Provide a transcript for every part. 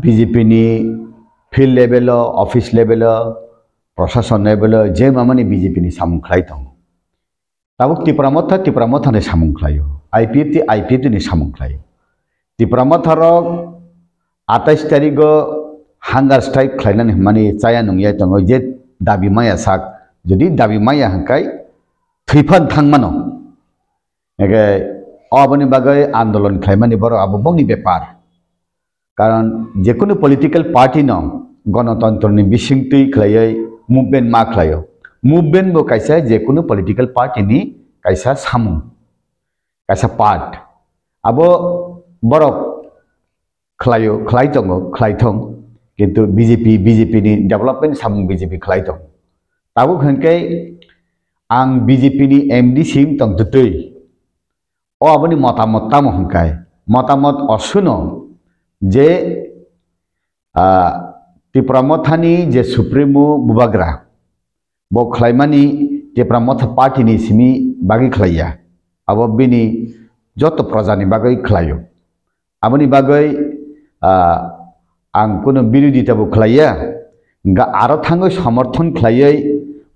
ବିଜେପିନି field level office level ପ୍ରଶାସନ level ଯେଉଁମାନେ ବିଜେପିନି ସାମୁଖ୍ଲାଇଥାଉ ତାକୁ ତିପ୍ରାମଥା ତିପ୍ରାମଥାନେ ସାମୁଖ୍ଲାୟୁ I P F T I P F ତିନି ସାମୁଖ୍ଲାୟୁ तिप्रामथार तारिख हांगार स्ट्राइक खालायनानै माने चाया नङिया दङ जे दाबि माया साक जुदि दाबि माया हांखाय थैफान एगे बागै आन्दोलन खालामनानै बर' अब बेपार কারণ যে কোনো পলিটিক্যাল পার্টি ন গণতন্ত্রনি বিশৃঙ্খলাই খেলায় মুভমেন্ট মা খেলায় মুভমেন্ট বো কাইসা যে কোনো পলিটিক্যাল পার্টিনি কাইসা সামু কাইসা পার্ট আবো বরক খেলায় খেলাইতং খেলাইথং কিন্তু বিজেপি বিজেপিনি ডেভেলপমেন্ট সামু বিজেপি খেলাইতং তাবো খানকে আং বিজেপিনি এমডি সিম তং দুটোই ও আপনি মতামত তাম হংকায় মতামত অশুনো যে टिप्रामथानि जे सुप्रिमो बुबाग्रा बाव खालायमानि टिप्रामथ पार्टिनि सिमि बागै खालाया आबो बिनि जत प्रजानि बागै खालायो आबोनि बागै आं कुनु बिरोधिताबो खालाया आरो थाङै समर्थन खालायै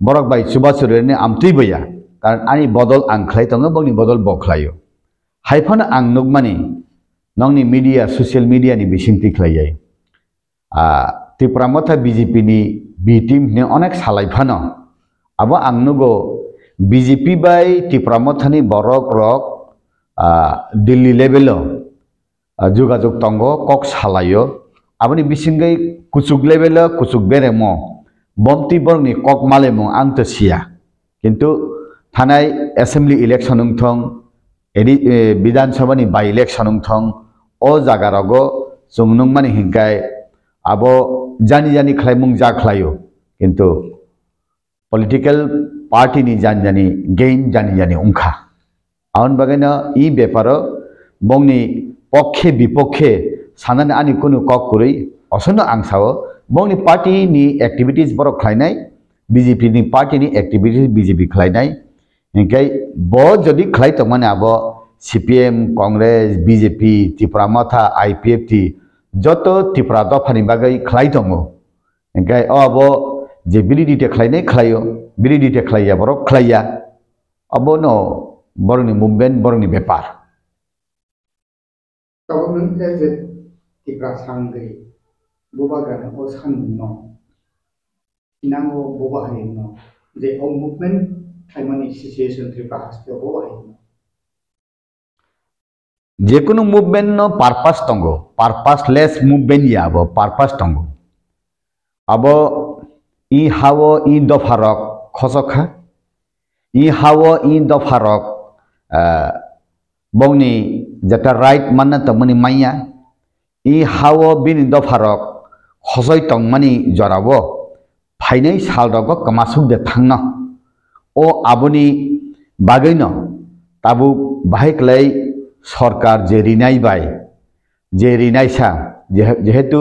बरक बाय सुबास रेरनि आमथैबोया कारण आनि बदल आं खालायतङो बगनि बदल बखलायो हायफान आं नुगमानि নংনি মিডিয়া नोंनि मिडिया ससियेल मिडियानि बिसिंथि खालायै त्रिपुरा मथा बिजेपिनि बि टिमनि अनेक আবো आबो आंनोगो বিজেপি বাই ত্রিপুরা মথানি বরক রক দিল্লি লেভেল যোগাযোগ তঙ্গ কক সালাইও আপনি বিসিনগাই কুচুক লেভেল কুচুক বেরেম ম বমতি বরংনি কক মালেম আং তো সিয়া কিন্তু থানায় এসেম্বলি ইলেকশন উংথং এডি বিধানসভানি বাই ইলেকশন উংথং अ जागारागो जोंनुं माने हिंगाय आबो जानि जानि ख्लायमुं जा ख्लायो किन्तु पलिटिकल पार्टी नि जान जानि गेन जानि जानि उंखा आउन बगैना इ बेपार बंनि पक्षे विपक्षे साननानै आंनि कुनु कक कुरै असनो आं सावो बंनि पार्टी नि एक्टिभिटीज बर ख्लायनाय বিজেপি নি পার্টি নি একটিভিটিজ বিজেপি ख्लायनाय हिंखाय ब जदि ख्लायतमाने आबो সিপিএম কংগ্রেস বিজেপি ত্রিপুরা মাথা আইপিএফটি যত ত্রিপুরা দফানি বাগাই খেলাই দङ ओंखाय अब जे बिलिडिटे खालायनाय खालायो बिलिडिटे खालाया बरफ खालाया अब न बर'नि मुभमेन्ट बर'नि बेपार टिग्रा सांगै बबा गानाव सांगोन न किनाङो बबा हायो न जे अ मुभमेन्ट टाइमानि सिचुवेसन टिग्रा हास्टियाव बबा हायो न যিকোনো যেকোনো মুভমেণ্ট পাৰ্পাছ টংগ পাৰ্পাছলেছ মুভমেণ্ট ইয়াব পাৰ্পাছ টংগ আব ই হাৱ ই দফাৰক খচখা ই হাৱ ই দফাৰক বৌনি যেটা ৰাইট মানে তমনি মাইয়া ই হাৱ বিন দফাৰক খচই টং মানে জৰাব ফাইনাই চাল ৰগ কমাচুক দেথাং ন আপুনি বাগৈ ন তাবু বাহেক লাই সরকার যে ঋণাই বায় যে ঋণাইসা যেহেতু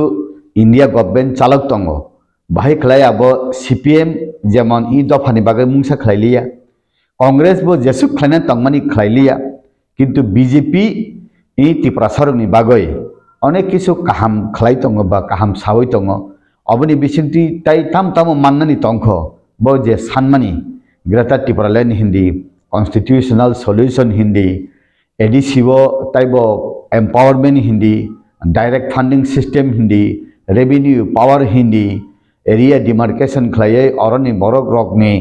ইন্ডিয়া গভর্নমেন্ট চালক দঙ্গ বাহি খেলাই আব সিপিএম যেমন ই দফানি বাকে মূসা খেলাইলিয়া কংগ্রেস বো জেসুক খেলাইনা তংমানি খেলাইলিয়া কিন্তু বিজেপি ই ত্রিপুরা সরকনি বাকে অনেক কিছু কাহাম খেলাই দঙ্গ বা কাহাম সাবই দঙ্গ অবনি বিসিংটি তাই তাম তাম মাননি তংখ বো যে সানমানি গ্রেটার ত্রিপুরা ল্যান্ড হিন্দি কনস্টিটিউশনাল সলিউশন হিন্দি এডি শিৱ টাইপ অফ এম্পাৱাৰমেণ্ট হিন্দী ডাইৰেক্ট ফাণ্ডিং ছিষ্টেম হিন্দী ৰেভিনিউ পাৱাৰ হিন্দী এৰিয়া ডিমাৰ্কেশ্যন খাই অৰণি বৰক ৰগনি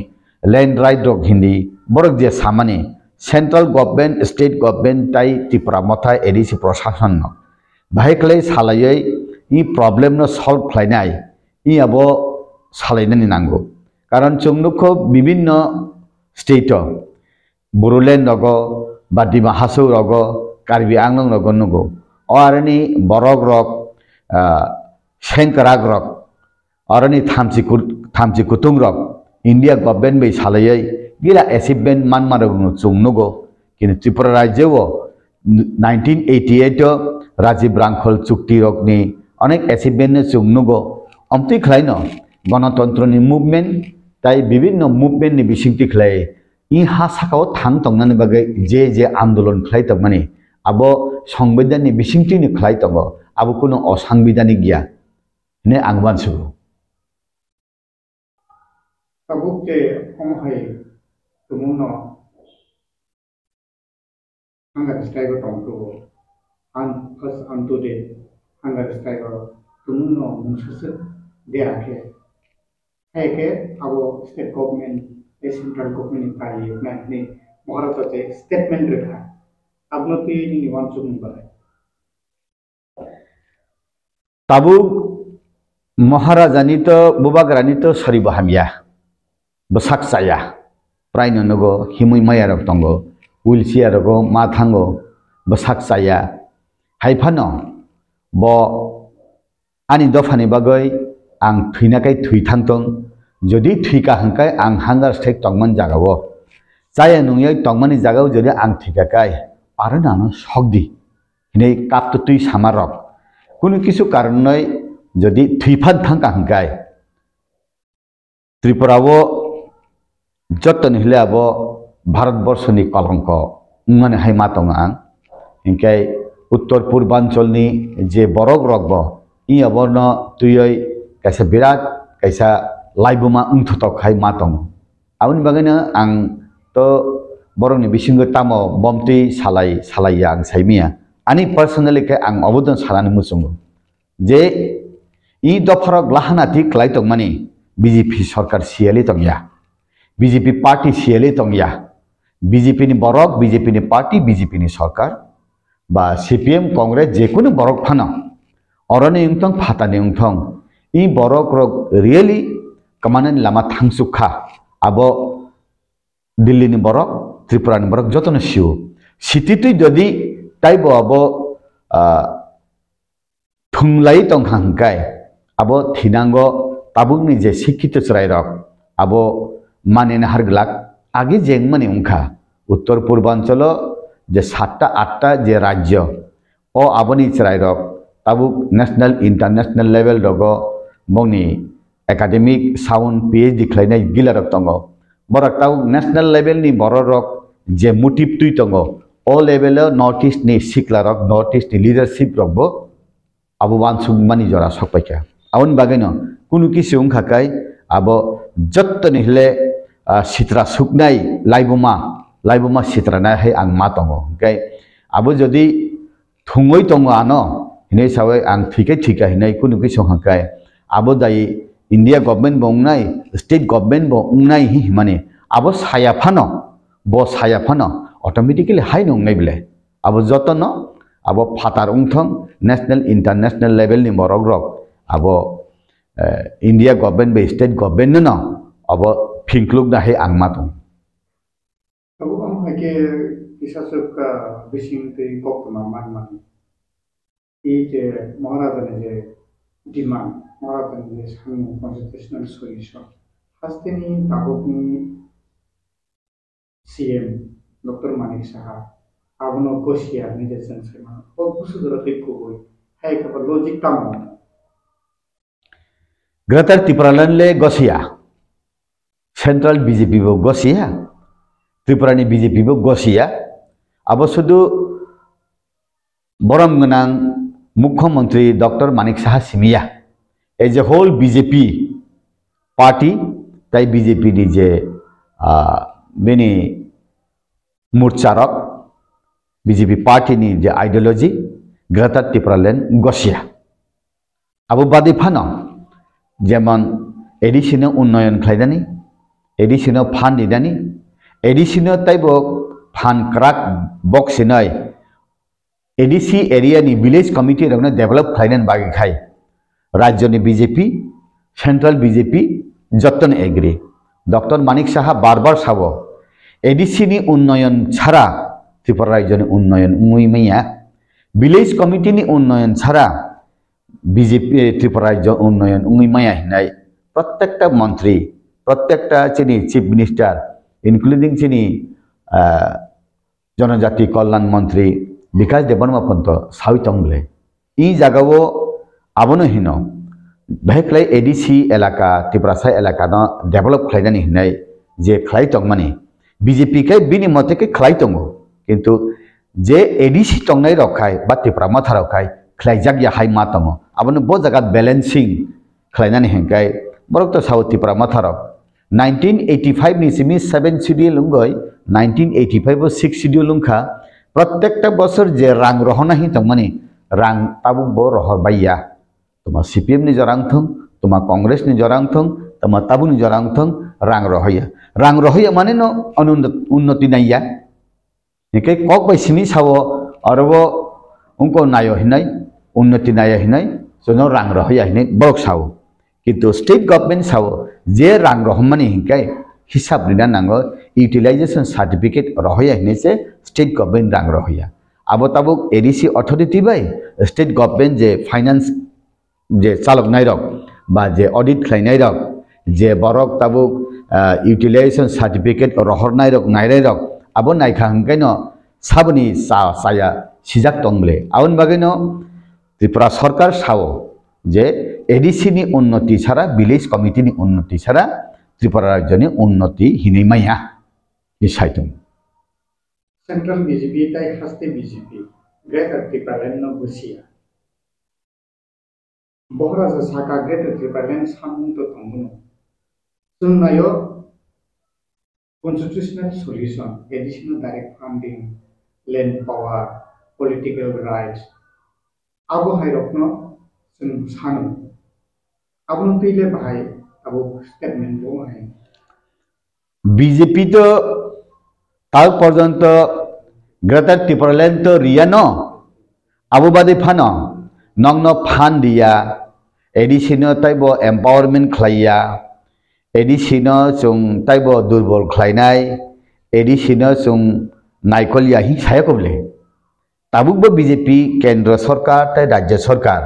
লেণ্ড ৰাইট ৰক হিন্দী বৰক দিয়ে চামানী চেণ্ট্ৰেল গভমেণ্ট ষ্টেট গভৰ্ণমেণ্ট তাই ত্ৰিপুৰা মথাই এৰিছে প্ৰশাসন বাহেকলৈ চালায়ৈ ই প্ৰব্লেম চল্ভ খাই নাই ই আব চালাইনানি নাংগু কাৰণ চুংলুক বিভিন্ন ষ্টেটত বড়োলেণ্ড নগৰ বা ডিমা হাসৌ রগ কার্বি আংলং রগ নগো অরনি বরগ রগ সেংকরাগ রগ অরনি থামসি থামসি কুতুং রগ ইন্ডিয়া গভর্নমেন্ট বই সালাইয়াই গিলা অ্যাচিভমেন্ট মানমারগ চৌনগো কিন্তু ত্রিপুরা রাজ্যেও নাইনটিন এইটি এইটও রাজীব রাংখল চুক্তি রগনি অনেক অ্যাচিভমেন্ট চৌনগো অমতি খেলাইন গণতন্ত্রনি মুভমেন্ট তাই বিভিন্ন মুভমেন্টনি বিশিংটি খেলায় সাকাও থান তংনানি বাকে যে যে আন্দোলন খেলাই আব আবো সংবিধানী বিশৃঙ্খলী খেলাই তঙ আবো কোনো অসাংবিধানিক গিয়া নে আং মানুষ আবুকে হাঙ্গার স্টাইগর তুমুন মূসে দেয়াকে হ্যাঁ আবো স্টেট গভর্নমেন্ট Washington Community माथि भारताचे स्टेटमेन्ट रेखा आपणते वाचून बघा ताबु महाराजानी त बुबाग रानी त सरी बहामिया बसाक साया प्रायन नगो हिमुय मया रक्तंगो उल्सिया रगो माथाङ्गो बसाक साया हायफान ब आनी दफानि बागै आं थुइनाकै थुइथांथों যদি ঠিকাহংকাই আং হাঙ্গার ঠিক টংমান জাগাব চাই নুয়ই টংমানি জাগাও যদি আং ঠিকাকাই আরো না শক্তি হিনে কাপ্ত তুই সামার কোনো কিছু কারণই যদি থিফাত ভাং কাহংকাই ত্রিপুরাও যত নিহলে আব ভারতবর্ষ নি কলঙ্ক উমানে হাই মাতং আং ইংকাই উত্তর পূর্বাঞ্চল নি যে বরক রকব ই অবর্ণ তুই কেসা বিরাট কেসা लाइबोमा उन्थोतखाय मातङ आउनि बागैनो आं तो बरंनि बिसिंगो तामो बमति सालाय सालाया आं साइमिया आनि पार्सनेलिखे आं अबोदन सानानै मुसुङो जे इ दफरक लाहानाथि ख्लायतक मानि বিজেপি সরকার সিয়ালে তংয়া বিজেপি পার্টি সিয়ালে তংয়া বিজেপি নি বরক বিজেপি নি পার্টি বিজেপি নি সরকার বা সিপিএম কংগ্রেস যে কোনো বরক ফান অরণে ইংথং ফাতানি ইংথং ই বরক রক রিয়েলি kamanan লামা thangsuk kha abo দিল্লি নি বরক ত্রিপুরা নি বরক যতন সিও সিটিটি যদি তাইব আব থুংলাই তংখাংকাই আব থিনাঙ্গ নি যে শিক্ষিত চড়াই রক আব মানেন হারগলাক আগে মানে উংখা উত্তর পূর্বাঞ্চল যে সাতটা আটটা যে রাজ্য ও আবনি চড়াই রক তাবুক ন্যাশনাল ইন্টারন্যাশনাল লেভেল রগ বংনি एकाडेमिक साउन्ड पिएइचडि खालायनाय गिलारक दङ बरक ताव नेशनेल लेभेलनि बर' रक जे मोटिभ तुइ दङ अ लेभेलाव नर्थ इस्टनि सिख्लारक नर्थ इस्टनि लिडारशिप रकबो আবু বানসুম মানি জরা পাইকা আউন বাগেন কোনো কিছু খাকাই আব যত নিহলে সিতরা সুকনাই লাইবমা লাইবমা সিতরা নাই হে আং মা তঙ্গ গাই আবু যদি থুঙ্গই তঙ্গ আন হিনে সাবে আং ঠিকে ঠিকা হিনাই কোনো কিছু খাকাই আবো দায়ী ইন্ডিয়া গভর্নমেন্টবা উংনাই স্টেট গভর্নমেন্টবা উংনাই হি মানে আবো সায়াফানো ব সায়াফানো অটোমেটিক্যালি হাই নংনাই বিলাই আবো যতন আবো ফাতার উংথং ন্যাশনাল ইন্টারন্যাশনাল লেভেল নি বরগ রক আবো ইন্ডিয়া গভর্নমেন্ট বা স্টেট গভর্নমেন্ট ন আব ফিংক্লুক না হে আংমাত বেশি এই যে মহারাজা যে demand more of an investment in constitutional solution. First thing, Tabukni CM, Dr. Manik Saha, Abno Koshia, Major Sensima, Okusura Kikuhoi, Hai Kapa Logic Tamu. Gratar Tipralan Le Gosia, Central Busy People Gosia, Tipurani Busy People Gosia, Abosudu Boram Gunang মুখ্যমন্ত্রী doctor Manik Saha সিমিয়া এই যে whole BJP party তাই বিজেপির যে many মোর্চারক BJP party নি যে ideology গ্রেতার টিপ্রালেন গসিয়া Abu বাদি ফান যেমন এডিসিনো উন্নয়ন খাইদানি এডিসিনো ফান দিদানি এডিসিনো তাইব ফান ক্রাক বক্সিনয় એડીસી એરિયાની વિલેજ કમિટી રંગને ડેવલપ થઈને બાગી ખાય રાજ્યની બીજેપી સેન્ટ્રલ બીજેપી જતન એગ્રી ડૉક્ટર માનિક શાહ બારબાર સાવ એડીસીની ઉન્નયન છારા ત્રિપુરા રાજ્યની ઉન્નયન મુઈમૈયા વિલેજ કમિટીની ઉન્નયન છારા বিজেপি ত্রিপুরা রাজ্য উন্নয়ন উমিমায়া হিনাই প্রত্যেকটা মন্ত্রী প্রত্যেকটা চিনি চিফ মিনিস্টার ইনক্লুডিং চিনি জনজাতি কল্যাণ মন্ত্রী વિકાસ દેબણમાં પંત સાવિતંગલે ઈ જાગાવો આવનો હિન ભેખલાઈ એડીસી એલાકા તિપ્રાસા એલાકાના ડેવલપ ખલાઈદાની હિનાઈ যে খ্লাইতং মানে বিজেপিকে বিনি মতেকে খ্লাইতং কিন্তু যে এডিসি টংনাই রখায় বা ত্রিপুরা মাথা রখায় খ্লাইজাক ইয়াহাই মা তঙ আবার ব জায়গাত ব্যালেন্সিং খ্লাইনানি হেঙ্কাই বরক তো সাউথ ত্রিপুরা মাথা রক নাইনটিন এইটি ফাইভ নিসিমি সেভেন শিডিউল লুঙ্গই nineteen eighty five six schedule লুঙ্খা প্রত্যেকটা বছর যে রাং রহনাহি তংমানি রাং তাবুক বো রহ বাইয়া তোমা সিপিএম নি জরাংথং তোমা কংগ্রেস নি জরাংথং তোমা তাবুক নি জরাংথং রাং রহইয়া রাং রহইয়া মানে ন উন্নতি নাইয়া একে কক বাই সিনি সাব আরব উঙ্ক নায় হিনাই উন্নতি নায় হিনাই জন রাং রহইয়া হিনাই বরক সাও কিন্তু স্টেট গভর্নমেন্ট সাও যে রাং রহমানি হিংকায় হিচাপ নিদান ডাঙর ইউটিলাইজেশন সার্টিফিকেট রহয়া হিনেছে স্টেট গভর্নমেন্ট ডাঙ রহয়া আবতাবুক এডিসি অথরিটি বাই স্টেট গভর্নমেন্ট যে ফাইন্যান্স যে চালক নাইরক বা যে অডিট খাই নাইরক যে বরক তাবুক ইউটিলাইজেশন সার্টিফিকেট রহর নাইরক নাইরাইরক আবো নাইখা হাঙ্কাইন সাবনি সায়া সিজাক টংলে আউন বাগেন ত্রিপুরা সরকার সাও যে এডিসি নি উন্নতি ছাড়া বিলেজ কমিটি নি উন্নতি ছাড়া ত্রিপুরার একজনী উন্নতি হিনিমাইয়া এই সাইতুম সেন্ট্রাল বিজেপি তাই হাসতে বিজেপি গ্রেটার ত্রিপুরালেন বসিয়া বহরাজা শাখা গ্রেটার ত্রিপুরালেন সামন্ত তঙ্গন জুন্নায় constitutional solution additional direct funding land power political rights আবহাই রত্ন সানু আবনতিলে ভাই বিজেপি তো তাও পর্যন্ত গ্রেটার ত্রিপুরাল্যান্ড তো রিয়া ন আবুবাদী ফান নংন ফান দিয়া এডিসিনো তাইব এম্পাওয়ারমেন্ট খাইয়া এডিসিনো চুং তাইব দুর্বল খাইনাই এডিসিনো চুং নাইকলিয়া হি সায়কবলে তাবুকবো বিজেপি কেন্দ্র সরকার তাই রাজ্য সরকার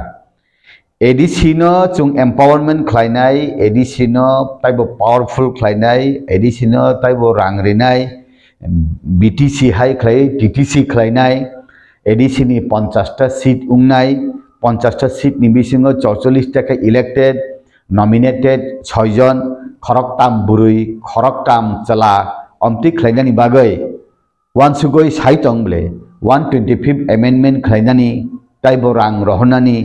एडिसिनो जों एम्पावरमेन्ट खालायनाय एडिसिनो टाइप पावारफुल खालायनाय एडिसिनो टाइप रांरिनाय बिटिसि हाय खालाय टिटिसि खालायनाय एडिसिनि पन्सासता सिट उंनाय पन्सासता सिटनि बिसिङाव चौचल्लिसटाखै इलेक्टेड नमिनेटेड सयजन खरकताम बुरुइ खरकताम चला अम्ति खालायनायनि बागै वानसुगै साइट अंब्ले वान टुवेन्टि फिफ्थ एमेन्डमेन्ट खालायनानै टाइप रां रहनानै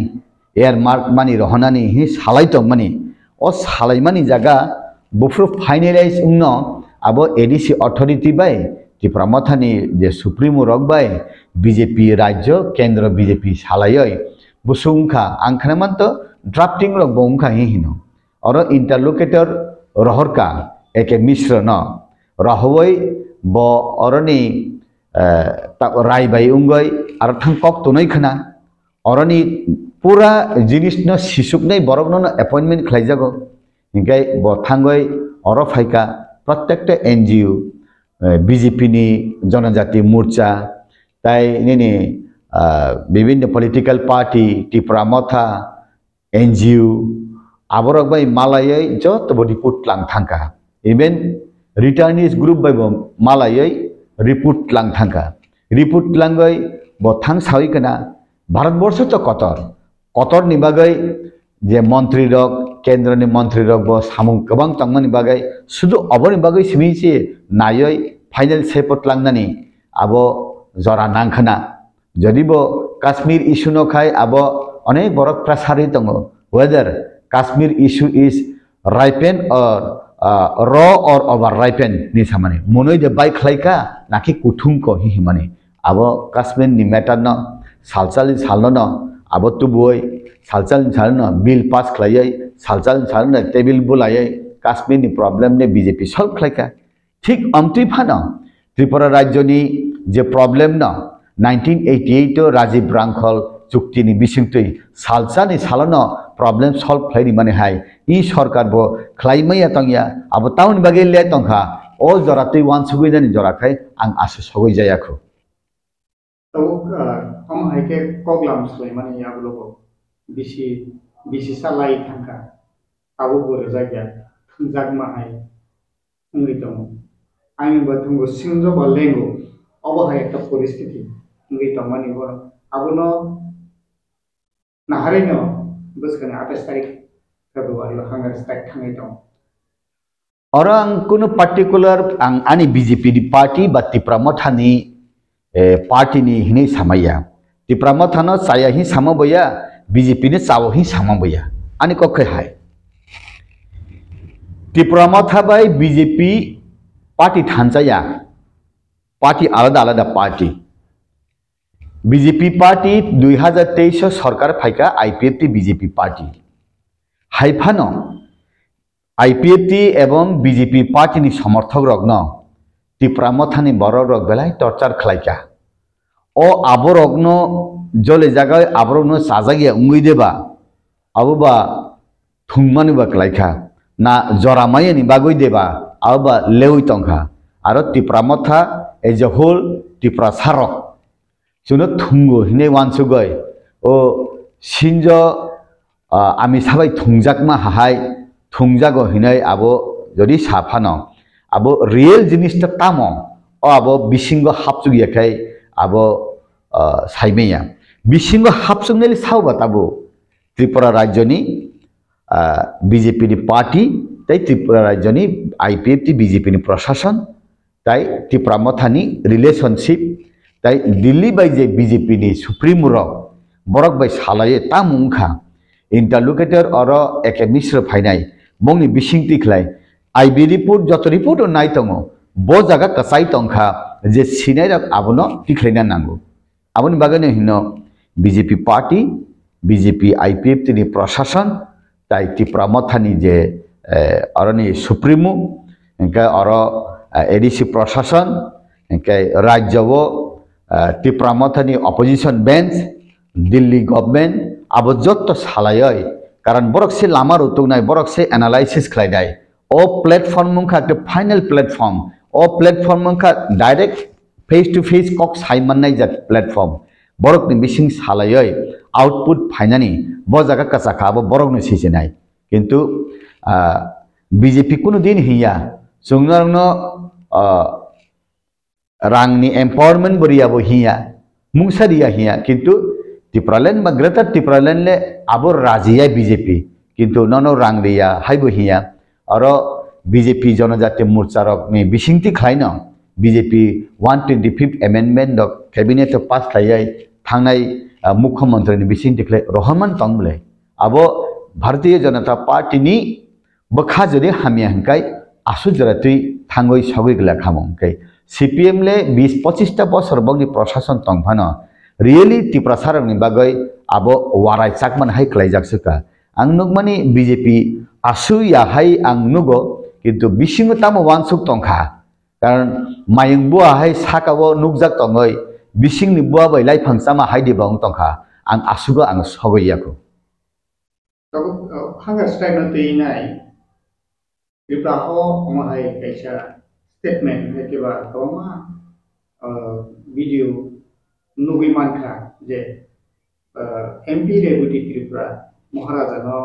এয়ার মার্ক মানি রহনানি হি সালাইত মানে ও সালাইমানি জায়গা বুফ্রু ফাইনালাইজ উন্ন আবো এডিসি অথরিটি বাই ত্রিপুরা মথানি যে সুপ্রিমো রক বাই বিজেপি রাজ্য কেন্দ্র বিজেপি সালাইয় বুসুংখা আংখানামান্ত ড্রাফটিং রক বংখা হি হিহীন অর ইন্টারলোকেটর রহরকা একে মিশ্র ন রহবই ব অরনি রায় বাই উঙ্গই আর থাং কক তনই খানা অরনি ପୁରା ଜିନିଷ୍ନ ଶିଶୁକୁ ନେଇ ବରଗ୍ନନ ଆପଏଣ୍ଟମେଣ୍ଟ ଖାଇଯାଗ ଇଙ୍ଗାଇ ବଥାଙ୍ଗଇ ଅରଫାଇକା ପ୍ରତ୍ୟେକଟା ଏନ୍ ଜି ଓ বিজেপি নি জনজাতি মোর্চা তাই নিনি বিভিন্ন পলিটিক্যাল পার্টি টিপরা মথা এনজিও আবরক বাই মালায়ই যত রিপোর্ট লাং থাকা ইভেন রিটার্নিস গ্রুপ বাই মালায়ই রিপোর্ট লাং থাকা রিপোর্ট লাঙ্গই বথাং সাউইকনা ভারতবর্ষ তো কতর কতর নিবাগাই যে মন্ত্রী রক কেন্দ্র নি মন্ত্রী রক সামুং কবং তং নিবাগাই শুধু অব নিবাগাই সিমিছে নাইয় ফাইনাল সেপট লাংনানি আব জরা নাংখনা যদি ব কাশ্মীর ইস্যু নখাই আব অনেক বড় প্রসারী তঙ্গ whether Kashmir issue is ripen or র অর ওভার রাইপেন নি সামানে মনই যে বাইক লাইকা নাকি কুঠুং কহি হিমানে আব কাশ্মীর নি মেটান সালচালি সালন আবদ্ধ বই সালচাল না বিল পাস খাইয়াই সালচাল না টেবিল বোলাই কাশ্মীর নি প্রবলেম নিয়ে বিজেপি সলভ খাইকা ঠিক অমটি ফান ত্রিপুরা রাজ্যনি যে প্রবলেম না নাইনটিন এইটি এইটও রাজীব রাংখল চুক্তিনি বিসিংতই সালচানি সালন প্রবলেম সলভ খাই মানে হাই ই সরকার বো খ্লাইমাইয়া তংয়া আবো টাউন বাগে লে তংখা ও জরাতে ওয়ান সুগুই জানি জরাখাই আং আসে সগুই যায়াখো tom haike koglam sulaimani yagulo bo bisi bisi salai thanka abu bore jagya thungjagma hai ngi tomo আমি বলতুঙ্গো সিংহ বা লেঙ্গো অবহায় একটা পরিস্থিতি ngi tomani bo abuno নাহারে ন বুঝখানে আঠাশ তারিখ ফেব্রুয়ারি হাঙ্গার তারিখ থাঙ্গাই দম orang kuno particular ang ani BJP di party bati pramotha ni पार्टीनि हिनै सामैया तिप्राम थान चाया हि साम बया बिजेपिनि चाव हि साम बया आनि कखै हाय तिप्राम थाबाय बिजेपि पार्टी थानचाया পার্টি আলাদা আলাদা পার্টি বিজেপি পার্টি দুই হাজার তেইশ সরকার ফাইকা আইপিএফটি বিজেপি পার্টি হাইফান আইপিএফটি এবং বিজেপি পার্টি সমর্থক রগ্ন টিপরামথানি বড় রগ বেলায় টর্চার খেলাইকা ও আবর অগ্ন জলে জায়গায় আবর অগ্ন সাজাগিয়া উঙ্গি দেবা আবুবা থুংমানিবা খেলাইখা না জরামাইনি বাগুই দেবা আবুবা লেউই টংখা আর টিপরামথা এই যে হল টিপরা সারক চুন থুঙ্গ হিনে ওয়ানসুগয় ও সিনজ আমি সাবাই থুংজাকমা হাহাই থুংজাগ হিনয় আবো যদি সাফানো আবো রিয়েল জিনিসটা তাম ও আবো বিশৃঙ্গ বিশিঙ্গ হাপচুগিয়াখাই আবো সাইমেয়া বিশৃঙ্গ বিশিঙ্গ হাপচুগনেলি সাউবা তাবো ত্রিপুরা রাজ্যনি নি পার্টি তাই ত্রিপুরা রাজ্যনি আইপিএফটি নি প্রশাসন তাই ত্রিপুরা মথানি রিলেশনশিপ তাই দিল্লি বাই যে বিজেপি নি সুপ্রিম র বরক বাই সালায়ে তা মুখা ইন্টারলোকেটর অর একে মিশ্র ফাইনাই বংনি বিশিংতি খেলায় আইবি রিপোর্ট যত রিপোর্ট নাই তঙ ব জায়গা কসাই তংখা যে সিনাই আবন টিখাইনা নাঙ্গো আবনি বাগানে হিন বিজেপি পার্টি বিজেপি আইপিএফ তিনি প্রশাসন তাই ত্রিপুরা প্রমথানি যে অরনি সুপ্রিমো এনকে অর এডিসি প্রশাসন রাজ্য ও ত্রিপুরা প্রমথানি অপোজিশন বেঞ্চ দিল্লি গভর্নমেন্ট আবো যত সালায় কারণ বরক সে লামার উতুক নাই বরক সে এনালাইসিস খাই নাই ओ प्लेटफॉर्म मुंखा एक फाइनल प्लेटफॉर्म ओ प्लेटफॉर्म मुंखा डायरेक्ट फेस टू फेस कॉक्स हाई मन नहीं जात प्लेटफॉर्म बरोक ने मिशिंग साला यो आउटपुट फाइनली बहुत जगह कसा खा वो बरोक ने सीजे नहीं किंतु बीजेपी कुनो दिन ही या सुंगनर नो रंग ने एम्पावरमेंट बढ़िया वो ही या मुंसा दिया ही या किंतु टिप्रालेन मग्रतर टिप्रालेन ले अबो राजी है बीजेपी किंतु नॉनो रंग दिया हाई वो ही या र जनजातीय मोर्चा र वि खाइन BJP one twenty fifth amendment cabinet पस पास खाइ मुख्य मुख्यमन्त्री वि खाइ रहमन तङले अब भारतीय जनता पार्टी नि बखा जुन हामी हङ्काइ आसु जरा सबैको ल्या खुङ सिपिएमले विस पच्चिसता बसि प्रशासन तङफान रियली ती प्रसारण बागै अब वारा चागनै खाइजुका आङ BJP asuya hai ang nugo কিন্তু বিশিংতাম ওয়ানসুক টংখা কারণ মায়ং বুয়া হাই সাকাবো নুকজাক টঙৈ বিশিংনি বুয়া বাই লাই ফাংসামা হাই দিবাং টংখা আং আসুগো আং সগইয়াকো হাঙ্গার স্ট্রাইক না তুই নাই বিপ্রাহ অমাহাই কাইসা স্টেটমেন্ট হাইকেবা কমা ভিডিও নুগি মানখা যে এমপি রেগুটি ত্রিপুরা মহারাজানো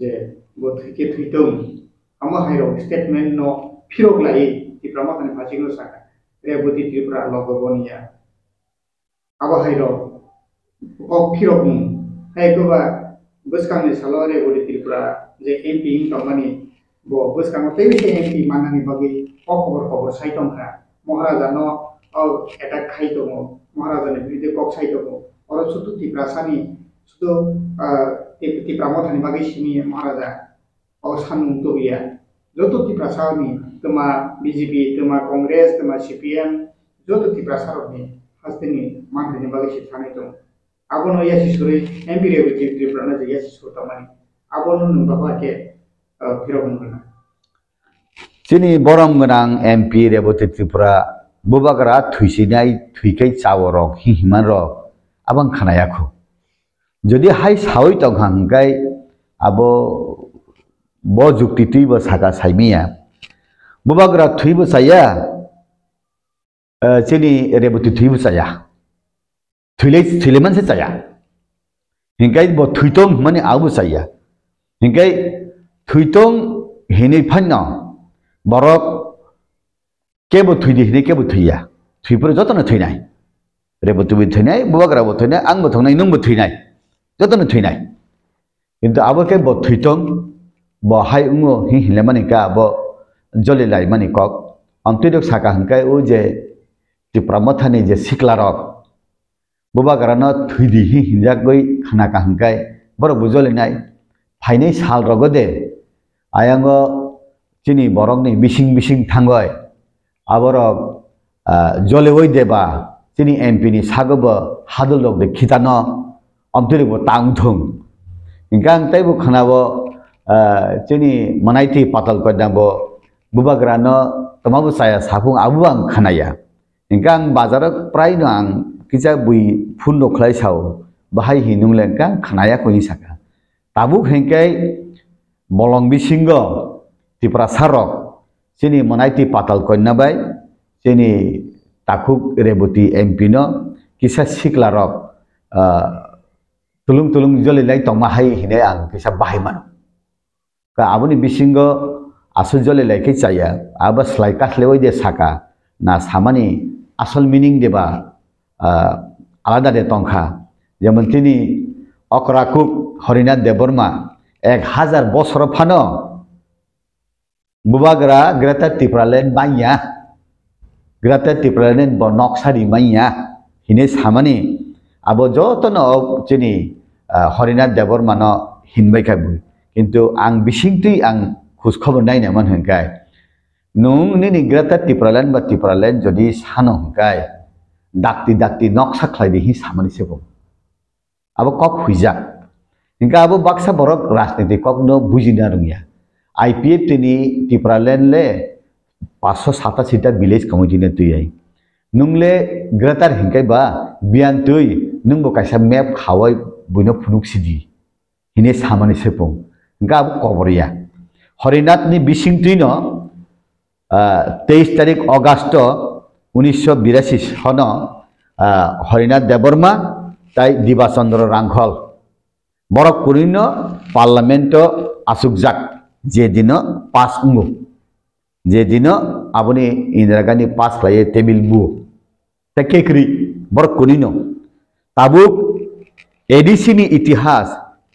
যে gothike phitum ama hairo statement no phirok lai ti prama kan phasing no saka reboti tripura logobonia aba hairo o phirok mu haiko ba buskang ni salore godi tripura je mp in company bo buskang te se mp manani bagi o khobor khobor saitom kha maharaja no o attack khai to maharaja ne bidde kok sai to oro chutu tripura sani chutu tripura mothani bagi simi maharaja au sanung to ya joto ti prasar ni tema bjp tema kongres tema cpm joto ti prasar ni haste ni mang ni bagi shi thane to abon ya shi sure mp re bjp ti prana ja ya shi so ta mani abon nu baba ke phirom na chini borom gnang mp re bo ti tripura bubagra thuisi nai thuikai chaworok hi himan ro abang khana yakho jodi hai sawi to ghangkai abo Bozuk t i t i b o saka saimia. y b o b a g r a t u i b o saya. Sini r e b o t i t u i b o saya. Tuilis tuileman se saya. h i n k a i bo tuitong mani abu saya. h i n k a i tuitong hini panna. Barok kebo tuidi hini kebo tuiya. t u i bo r jotana tuinai. bo bo nai tui gra bo t ব i nai ang bo tong nai nung bo t ং i nai jo t ৈ n a t য i nai i n ই ক abo ke bo t ে i tong bo hai ungo hi hile mani ka bo joli lai mani kok antui dok saka hanka u je ti pramathani je sikla rok buba karana thui di hi hinja goi khana ka hanka i boro bu joli nai paine sal rogo de ayango chini borong ni bising bising thangoi aboro joli woi de ba chini mp ni sago bo hadul dok de kitano antui dok bo tang thung ingkang tei bo khana bo ceni manaiti patol kau jambo buba kerana temabu saya sabung abuang kanaya. Engkang bazar prai nang kita bui pun lo kelai cahu bahaya hinung lengkang kanaya kau ini saka. Tabuk hengkai bolong bisingo di prasarok ceni manaiti patol kau nabai Jadi takuk rebuti empino kisah siklarok eh, tulung-tulung jual lagi tong mahai hinaya kisah bahaya mana. 아버지 미신 거 আসল জলে লেখে চাইয়া আবার সেলাই কাটলে ওই দিয়ে সাকা না সামানি আসল মিনিং দেবা আলাদা দে তংখা যেমন তিনি অকরাকুক হরিনাথ দেববর্মা এক হাজার বছর ফান বুবাগরা গ্রেটার ত্রিপুরালেন মাইয়া গ্রেটার ত্রিপুরালেন নকশারি মাইয়া হিনে সামানি আবো যত চিনি হরিনাথ দেববর্মান হিনবাইখাবুই কিন্তু আং বিশিংটি আং খোঁজ খবর নাই নামান হংকাই নি নিগ্রাতা টিপ্রালেন বা টিপ্রালেন যদি সানো হাই ডাক্তি ডাক্তি নকশা খাই দিহি সামানি সেব আবো কক হুইজাক হিংকা আবো বাক্সা বরক রাজনীতি কক ন বুঝি না রুঙিয়া আই পি এফ তিনি টিপ্রালেন লে পাঁচশো সাতাশিটা ভিলেজ কমিটিনে তুই আই নুংলে গ্রেটার হিংকাই বা বিয়ান তুই নুং কাইসা ম্যাপ খাওয়াই বইন ফুনুক সিদি হিনে সামানি সেপং গা কবরিয়া হরিনাথনি বিশৃঙ্খীর্ণ তেইশ তারিখ অগাস্ট উনিশশো বিরাশি সন হরিনাথ দেববর্মা তাই দিবাচন্দ্র রাংঘল বড় কুরিন পার্লামেন্ট আসুক যাক যেদিন পাস উঙ্গু যেদিন আপনি ইন্দিরা গান্ধী পাস পাইয়ে টেবিল মু তা কেকরি বড় কুরিন তাবুক এডিসিনি ইতিহাস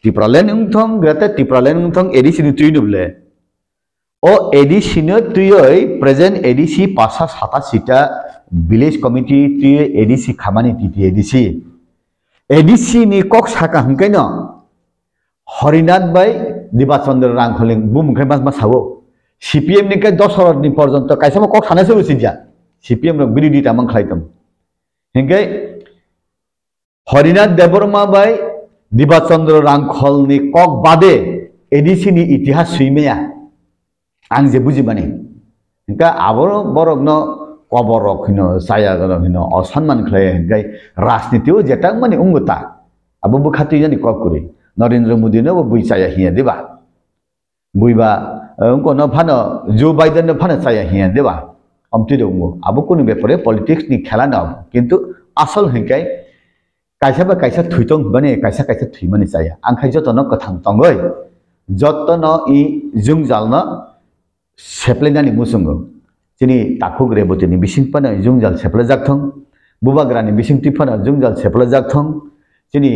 tipra lenung tong grete tipra lenung tong edisi nutri nuble o edisi nutri oi present edisi pasas hata sita village committee tri edisi kamani titi edisi edisi ni kok saka hengkeno hori nat bai di pasong der rang koling bum kai mas mas hawo cpm ni kai dosor ni porzon to kai sama kok sana sebu sinja cpm rong bili di tamang kai tong hengkai hori nat debor ma bai দিবাচন্দ্র Rangkhol নি cock বাদে নি ইতিহাস সুইমেয়া আং যে বুঝি মানে আবর আবারও বরগ্ন কবর রক্ষিন সায়াগরক রক্ষিন অসম্মান খেলায় হিংকাই রাজনীতিও যেটা মানে উঙ্গতা আবু বুখাতি জানি কক করে নরেন্দ্র মোদী মোদিনও বুই চায়া হিয়া দেবা বুইবা ন ফানো জো বাইডেন ফানো চায়া হিয়া দেবা অমতি রঙ্গ আবু কোনো ব্যাপারে পলিটিক্স নি খেলা নাও কিন্তু আসল হিংকায় কাইসা বা কাইসা থুইতং মানে কাইসা কাইসা থুই মানে চাইয়া আংখাই যতন কথাং তঙ্গই যতন ই জুং জালন সেপ্লেনানি মুসুঙ্গ চিনি তাকুক রেবতিনি বিসিং পানা জুং জাল সেপ্লে জাকথং বুবাগ্রানি বিসিং তিফানা জুং জাল সেপ্লে জাকথং চিনি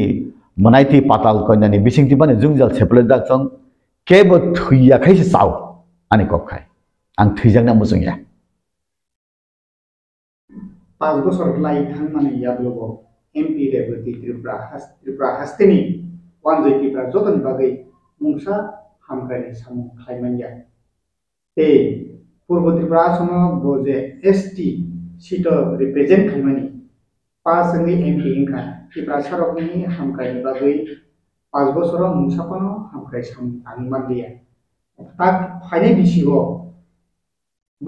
মনাইতি পাতাল কন্যানি বিসিং তিফানা জুং জাল সেপ্লে জাকথং কেব থুইয়া খাইছে চাও আনি কক খাই আং থুইজাক না মুসুঙ্গিয়া পাঁচ বছর লাই থাং মানে ইয়াদ লগো एमपी रेवती त्रिपुरा त्रिपुरा हस्तिनी वानजयतिपुरा जगन बगै मुंसा हामगनि सामु खाइमनिया ते पूर्व त्रिपुरा सम बोजे एसटी सीट रिप्रेजेंट खाइमनि पास एमपी इंखा त्रिपुरा सरकनि हामगनि बगै पांच बसर मुंसापन हामखाय सामु थांमान दिया ताक फाइने बिसिगो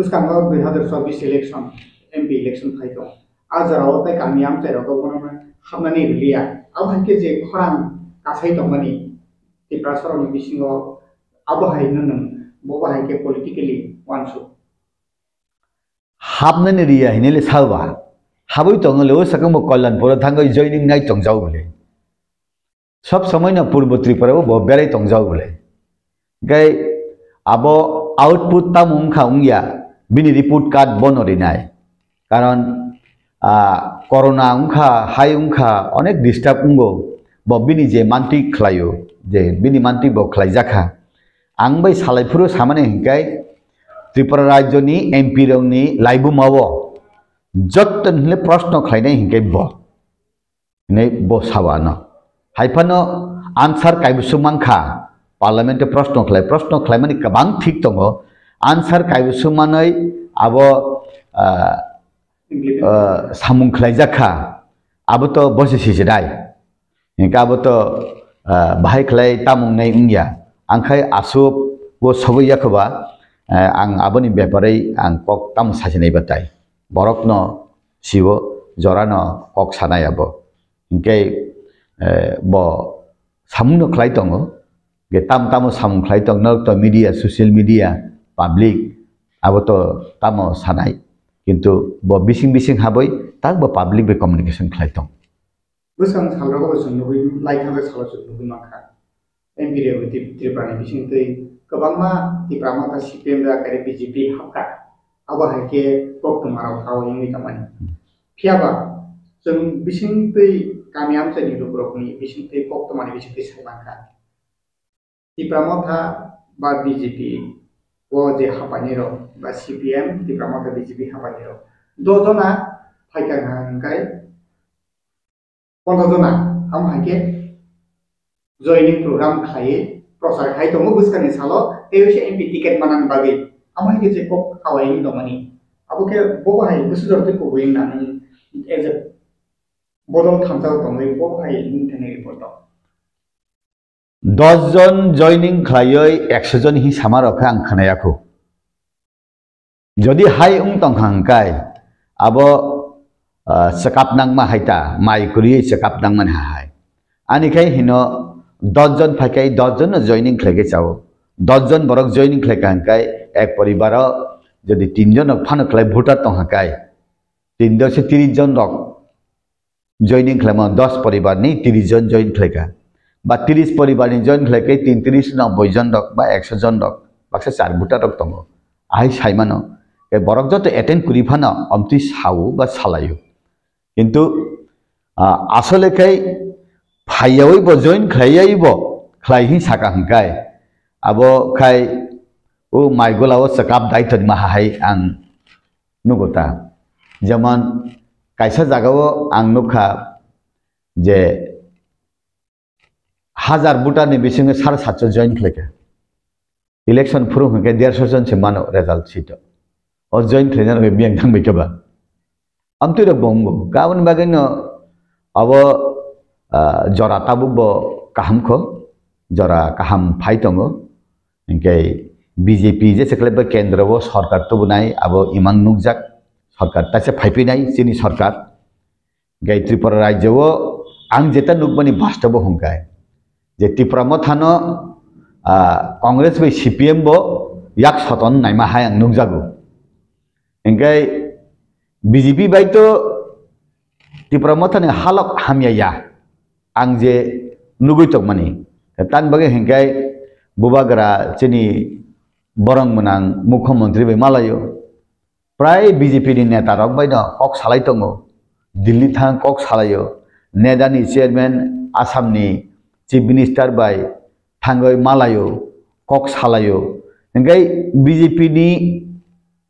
बुसकांगो 2024 इलेक्शन एमपी इलेक्शन फाइदों আৰু জৰাৱতে কামি আম তেৰ মানে ৰুলিয়া আৰু ভালকে যে খৰাং কাছাই তমানি টিপ্ৰা চৰণ বিচিং আবহাই নন ববাহাইকে পলিটিকেলি ওৱানছো হাবনে নেৰিয়া হিনেলে চাওবা হাবৈ টঙলে ঐ চাকম কল্যাণপুৰ থাঙ্গ জৈনিং নাই টং যাওঁ বোলে সব সময় ন পূৰ্ব ত্ৰিপুৰাও ব বেৰাই টং যাওঁ বোলে গাই আব আউটপুট তামুং খাওঁ গিয়া বিনি ৰিপৰ্ট কাৰ্ড বনৰি নাই কাৰণ করোনা উংখা হাই উংখা অনেক ডিস্টার্ব উঙ্গ ব বিনি যে মান্তি খ্লায়ো যে বিনি মান্তি ব খ্লাইজাখা আং बै सालायफुरु सामाने हिंकाय त्रिपुरा राज्यनि एमपि रंनि लाइबुमाव जत्तनले प्रश्न खायनाय हिंकाय ब नै ब सावान हायफानो आन्सार कायबुसुमांखा पार्लियामेन्ट प्रश्न खालाय प्रश्न खालाय माने गोबां थिग दङ आन्सार कायबुसुमानै आब samung khlai jakha abo to bose sise dai hinka abo to bhai khlai tamung nei ungya angkhai asup wo sogoi yakoba ang aboni beparei ang kok tam sajinei batai borokno siwo jorano kok sanai abo hinke bo samung khlai tongo ge tam tam samung khlai tong nok to media social media public abo to tam sanai কিন্তু ব বিসিং বিসিং হাবই তাক বা public বে communication খাইতং বসং সালরক বসং নবই লাইখান বে সালা চুত মাখা MP রে ত্রিপানি বিসিং তৈ গবাংমা ত্রিপামা তা সিপিএম রা কারে বিজেপি হাকা আবা হাকে কামানি जों बिसिं दै गामि आमचानि रुपरकनि बिसिं दै बक्तमानि बिसिं दै साइलांखा बा BJP o de habanero ba CPM di kama ka BJP habanero do jona haika ngai পনেরো জনা আম হাইকে জয়নিং প্রোগ্রাম খাই প্রচার খাই তমো গুসকানি সালো এই হচ্ছে এমপি টিকেট বানান বাবে আম হাইকে যে কক খাওয়াইং দমানি আবুকে বউ হাই গুসু জরতে কবুইং নানি এজ এ বদল থামসাও তমো বউ হাই ইন্টারনেট রিপোর্ট দহজন জইনিং খাইয়ৈ একশজন সি চামাৰ অখে আংখানাই আখো যদি হাই উং টংখাংকাই আব চেকাপ নাংমা হাইতা মাই কৰিয়েই চেকাপ নাংমানে হাহাই আনিখাই হিন দহজন ফাইকাই দহজন জইনিং খেলেকে চাব দহজন জয়নিং খাই খেলেকাংকাই এক পৰিবাৰ যদি তিনিজনক ফান খাই খেলাই ভোটাৰ টংহাকাই তিনিজন সেই জন ৰক জয়নিং খেলে মই দহ পৰিবাৰ নি ত্ৰিছজন জইন খাই বা ত্ৰিছ পৰিবাৰ নিজন লৈকে তিনত্ৰিছ নব্বৈজন দক বা একশ জন দক বা চাৰ বুটা দক তঙ আহি চাই মানো এই বৰক যত এটেণ্ড কৰিবা ন অমতি চাও বা চালায়ো কিন্তু আচলতে ভাইয়াই বজইন খাই আহিব খাইহি চাকা হাই আব খাই ও মাইগোলাও চেকআপ দায়িত্ব দিম হাই আং নুগতা যেমন কাইছা জাগাও আং নুখা যে हाजार बुटानि बिसोङो सार सातस' जयन खिलेखे इलेक्सन फुरुं हिंखे देरस' जनसो मानो रेजाल्ट सीट अ जयन खिलेनानै बियां थांबायखेबा आमतु र बंग गाबोन बागैनो अब जराताबो ब काहामखो जरा काहाम फाइतङो हिंखे বিজেপি যে সেখানে কেন্দ্রব সরকার তো নাই আব ইমান নুকজাক সরকার তাছে ফাইপি নাই চিনি সরকার গাই ত্রিপুরা রাজ্যও আং যেটা নুকবানি বাস্তব হুঙ্কায় जेति प्रमोद हानो कांग्रेस बै सीपीएम बो याक सतन नाइमा हायं नुगजागु इंगाय बीजेपी बाय तो ति प्रमोद हानो हालक हामिया आं जे नुगुइतक माने तान बगे हेंगाय बुबागरा जेनि बरं मोनां मुख्यमंत्री बै मालायो प्राय बीजेपीनि नेता रक बाय दं कक सालायतङो दिल्ली थां कक सालायो नेदानि चेयरमैन आसामनि চিफ मिनिस्टार बाय थाङै मालायो कक सालायो ओंखाय बिजेपिनि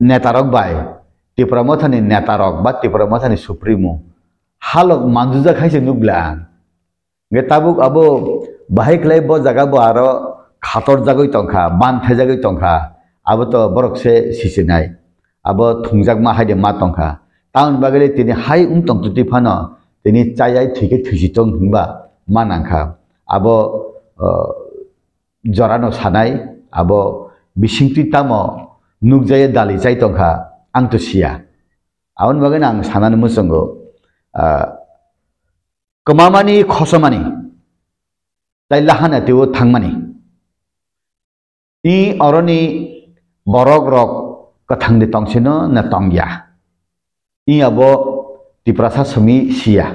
नेतारक बाय त्रिपुरा माथानि नेतारक बा त्रिपुरा माथानि सुप्रिमो हालक मानजुजा खाइसे नुब्ला ओंखाय ताबुक आबो बाहायख्लाय ब जागा बो आरो খাতর জাগৈ টংখা বান থাই জাগৈ টংখা আবো তো বরকসে সিসিনাই আবো থুংজাক মা হাইদে মা টংখা টাউন বাগেলে তিনি হাই উম টংতুতি ফানো তিনি চাইয়াই থিকে থুসি টং হিংবা মা নাংখা अब जरानो सानाय अब बिसिंख्रि तामो नुगजायो दालि जाय दंखा आंथ' सिया आवन बागैनो आं साननानै कमामानी खोमामानि खसमानि जाय लाहाना त्यो थांमानि इ अरनि बरग रग कथांदे तंगसिन न तंगिया इ अब तिप्रासा समी सिया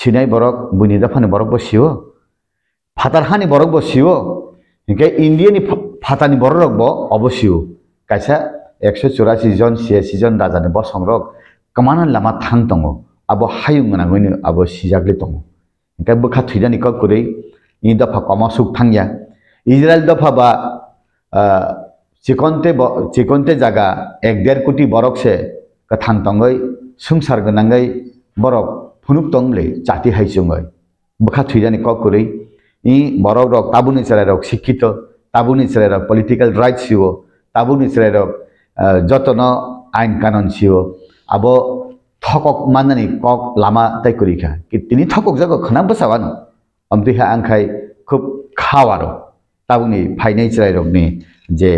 सिनाय बरग बुनि दफाने बरग बसियो ফাটার হানি বরকব শিও ইনকা ইন্ডিয়ানি ফাটানি বর রকব অবশ্যও কাইসা একশো চৌরাশি জন ছিয়াশি জন রাজা নিব সংরক কমানা লামা থাং তঙ আবো হায়ু মানাগৈন আবো সিজাগলি তঙ ইনকা বুখা থুইজানি ক করে ই দফা কমসুক থাংয়া ইজরায়েল দফা বা চিকনতে চিকনতে জাগা এক দেড় কোটি বরক সে কথান তঙ্গই সংসার গনাঙ্গাই বরক ফুনুক তংলে চাতি হাইসুঙ্গই বুখা থুইজানি ক করেই 이 뭐라고 따분 이스라엘ক শিক্ষিত তাবুন ইসরায়েলক প ল ি ট a ক ্ য া ল রাইট ছ ি n kanon ইসরায়েলক যতন আইন কানুন ছিল আব থকক k া r i ka kitini tokok j া ক o k ি n a থকক জাগ খ ন o বসাবানো অমতি হা আংখাই খুব খাওয়ারো ত া ব c ন ি ফ rok া i je ip য ়ে ল ক ন ি যে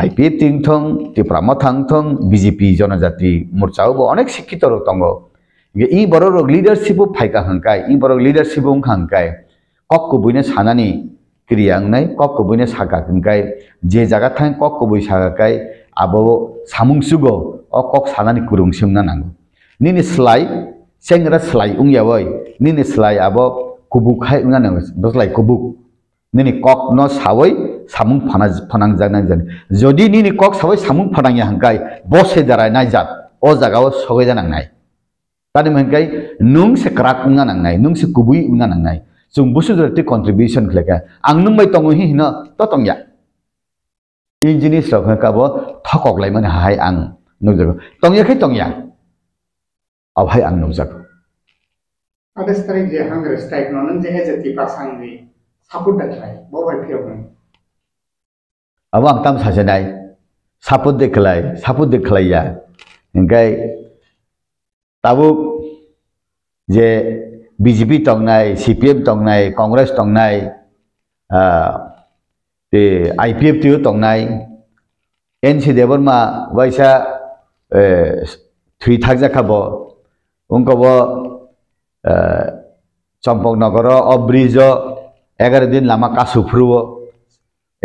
আইপিএ তিংথং ত্রিপুরা ম থ া j থ ং বিজেপি জনজাতি মোর্চাও অ ন ে k শ ি ক ্ o ি ত রোগ তঙ্গ ই ব d ় রোগ ল ি ড া র শ i প ও ফাইকা a া ঙ ্ ক া য ় ই বড় ল ি e া র শ ি প ও হ া ঙ ্ ক kai कक्को बुइने सानानि क्रियां नै कक्को बुइने सागाखंकाय जे जागा थां कक्को बुइ सागाखाय आबो सामुंसुगो अ कक सानानि कुरुं सोंना नांगौ निनि स्लाइ सेंग्रा स्लाइ उंयावै निनि स्लाइ आबो कुबुखाय उंना नांगौ बस्लाइ कुबुक निनि कक न सावै सामुं फाना फानांजाक नांजान যদি নিনি কক সাवै सामुं फानांया हंकाय बसे दाराय नायजात अ जागाव सगै जानांनाय তাদের মেনকাই নুং সে ক্রাক উঙ্গা নাংনাই নুং সে কুবুই উঙ্গা নাংনাই chung busu dor ti contribution khleka à. angnung tông tongo hi hina to tongya engineer sok ka bo thakok lai mane hai ang nokjago tongya khai tongya abhai ang nokjagoades tarik je hang respect no nang je he jati pasang ni support dakhai bo này, phyo nang abang tam sajanai support dekhlai support dekhlaiya engkai tabuk je BJP तंगनाय CPM तंगनाय काँग्रेस तंगनाय ते I P F T तंगनाय N C Debbarma वैसा three थाकजा खाब उनको वो Champaknagar abridge एघार दिन लामा कासुफ्रु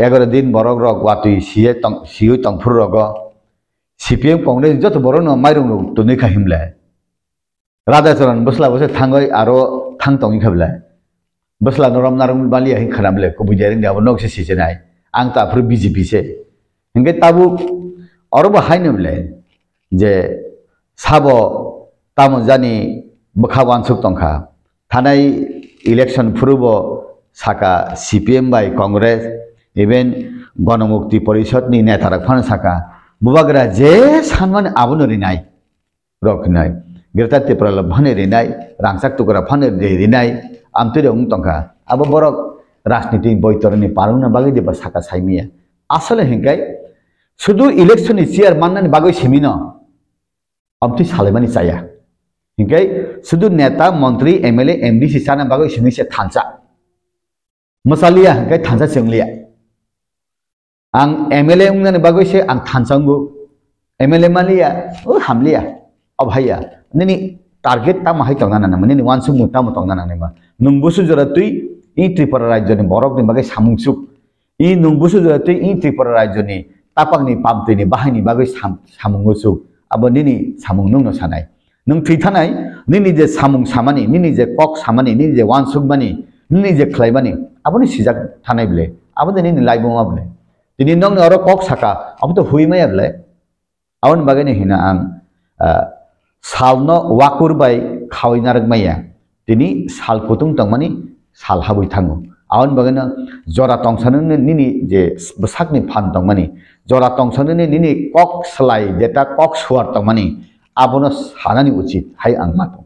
एघार दिन बरग रग वातु सिए तंग सिउ तंगफ्रु रग सीपीएम कांग्रेस जत बरो न माइरंग तुनिखा हिमलाय রাজা চরণ বসলা বসে থাঙ্গই আরো থাং তঙি খাবলায় বসলা নরম নারম বালি আহি খারামলে কবি জারিং দাব নকসে সিজে নাই আং তাপর বিজি পিছে হেঙ্গে তাবু অরো বহাই নবলে যে সাব তামু জানি বখা বানসুক তংখা থানাই ইলেকশন ফুরুব সাকা সিপিএম বাই কংগ্রেস ইভেন গণমুক্তি পরিষদ নি নেতারা ফান সাকা বুবাগরা যে সানমান আবনরি নাই রক নাই birta ti pralabhane rinai rangsak tukara phane rinai amturi ong tongkha abo borok রাজনীতিক বৈতরণী পারুং না বাগে দেবার সাকা সাইমিয়া আসলে হেঙ্কাই শুধু ইলেকশন চেয়ার মান্নানি বাগৈ সেমিন অবধি সালেমানি চাইয়া হেঙ্কাই শুধু নেতা মন্ত্রী এমএলএ এমডি সিসানা বাগৈ সেমিসে থানসা মশালিয়া হেঙ্কাই থানসা চেংলিয়া আং এমএলএ উংনানি বাগৈ সে আং থানসাঙ্গু এমএলএ মালিয়া ও হামলিয়া অভাইয়া nini target ta mahai tong nanang nini wansu muta mo tong nanang nima nungbusu joratui i tripura rajyo ni borok ni bagai samungsuk i nungbusu joratui i tripura rajyo ni tapak ni pamtui ni bahai ni bagai sam samungusuk abo nini samung nung no sanai nung থিথানাই নিনি যে সামুং সামানি নিনি যে cock সামানি নিনি যে one সুকমানি নিনি যে খ্লাইবানি আপনি সিজাক থানাই বলে আপনি নিনি লাইবমা বলে তিনি নং আরো কক সাকা আপনি তো হুইমাই বলে আউন বাগানি হিনা আং সাল ন ওয়াকুর সালনো ওয়াকুরবাই খাওয়াইনারক মাইয়া তিনি সাল কুতুং মানে সাল হাবুই থাঙ্গু আউন বাগান জরা তংসানুনে নিনি যে বসাকনি ফান মানে জরা তংসানুনে নিনি কক সলাই যেটা কক সোয়ার মানে আবনো সানানি উচিত হাই আং মাতং